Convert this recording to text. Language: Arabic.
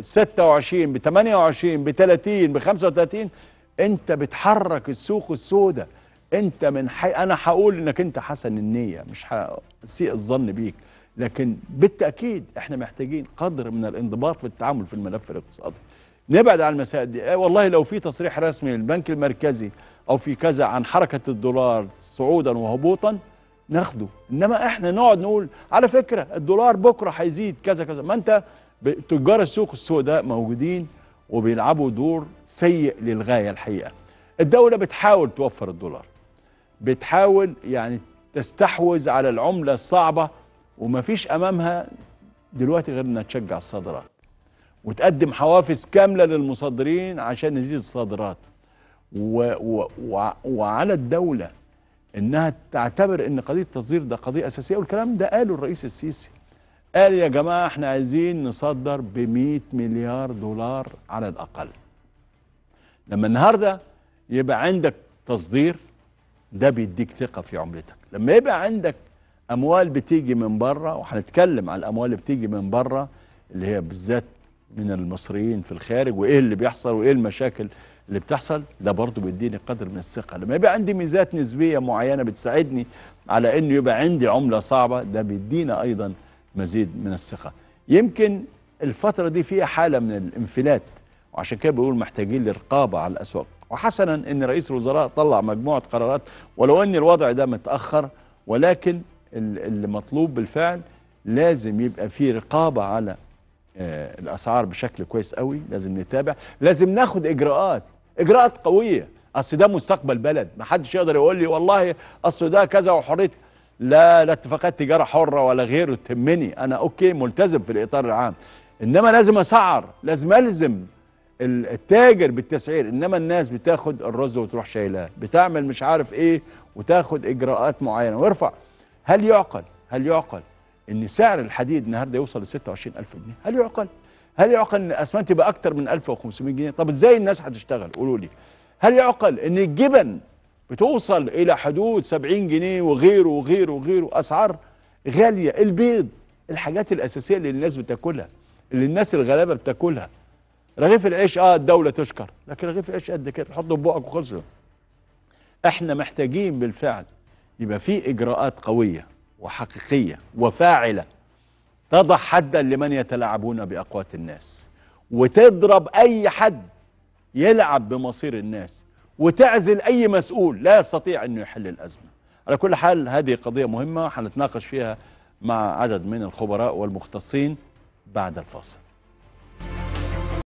26 ب 28 ب 30 ب 35 انت بتحرك السوق السوداء انت من حي... انا هقول انك انت حسن النيه مش هسيء الظن بيك لكن بالتاكيد احنا محتاجين قدر من الانضباط في التعامل في الملف الاقتصادي نبعد عن المسائل دي إيه، والله لو في تصريح رسمي للبنك المركزي او في كذا عن حركه الدولار صعودا وهبوطا ناخده انما احنا نقعد نقول على فكره الدولار بكره هيزيد كذا كذا ما انت تجار السوق السوداء موجودين وبيلعبوا دور سيء للغايه الحقيقه الدوله بتحاول توفر الدولار بتحاول يعني تستحوذ على العمله الصعبه ومفيش امامها دلوقتي غير انها تشجع الصادرات وتقدم حوافز كامله للمصدرين عشان نزيد الصادرات و و و وعلى الدوله انها تعتبر ان قضيه التصدير ده قضيه اساسيه والكلام ده قاله الرئيس السيسي قال يا جماعه احنا عايزين نصدر ب 100 مليار دولار على الاقل لما النهارده يبقى عندك تصدير ده بيديك ثقه في عملتك لما يبقى عندك اموال بتيجي من بره وهنتكلم على الاموال اللي بتيجي من بره اللي هي بالذات من المصريين في الخارج وايه اللي بيحصل وايه المشاكل اللي بتحصل ده برضه بيديني قدر من الثقه لما يبقى عندي ميزات نسبيه معينه بتساعدني على انه يبقى عندي عمله صعبه ده بيدينا ايضا مزيد من الثقه يمكن الفتره دي فيها حاله من الانفلات وعشان كده بيقول محتاجين لرقابه على الاسواق وحسنا ان رئيس الوزراء طلع مجموعه قرارات ولو ان الوضع ده متاخر ولكن اللي مطلوب بالفعل لازم يبقى في رقابه على آه، الاسعار بشكل كويس قوي لازم نتابع لازم ناخد اجراءات اجراءات قويه اصل ده مستقبل بلد ما حدش يقدر يقول لي والله اصل ده كذا وحريه لا لا اتفاقات تجاره حره ولا غيره تهمني انا اوكي ملتزم في الاطار العام انما لازم اسعر لازم الزم التاجر بالتسعير انما الناس بتاخد الرز وتروح شايلاه بتعمل مش عارف ايه وتاخد اجراءات معينه ويرفع هل يعقل هل يعقل ان سعر الحديد النهارده يوصل ل 26000 جنيه هل يعقل هل يعقل ان الاسمنت يبقى اكتر من 1500 جنيه طب ازاي الناس هتشتغل قولوا لي هل يعقل ان الجبن بتوصل الى حدود 70 جنيه وغيره وغيره وغيره اسعار غاليه البيض الحاجات الاساسيه اللي الناس بتاكلها اللي الناس الغلابه بتاكلها رغيف العيش اه الدوله تشكر لكن رغيف العيش قد كده حطه في بقك وخلص احنا محتاجين بالفعل يبقى في اجراءات قويه وحقيقيه وفاعله تضع حدا لمن يتلاعبون بأقوات الناس وتضرب أي حد يلعب بمصير الناس وتعزل أي مسؤول لا يستطيع أنه يحل الأزمة على كل حال هذه قضية مهمة حنتناقش فيها مع عدد من الخبراء والمختصين بعد الفاصل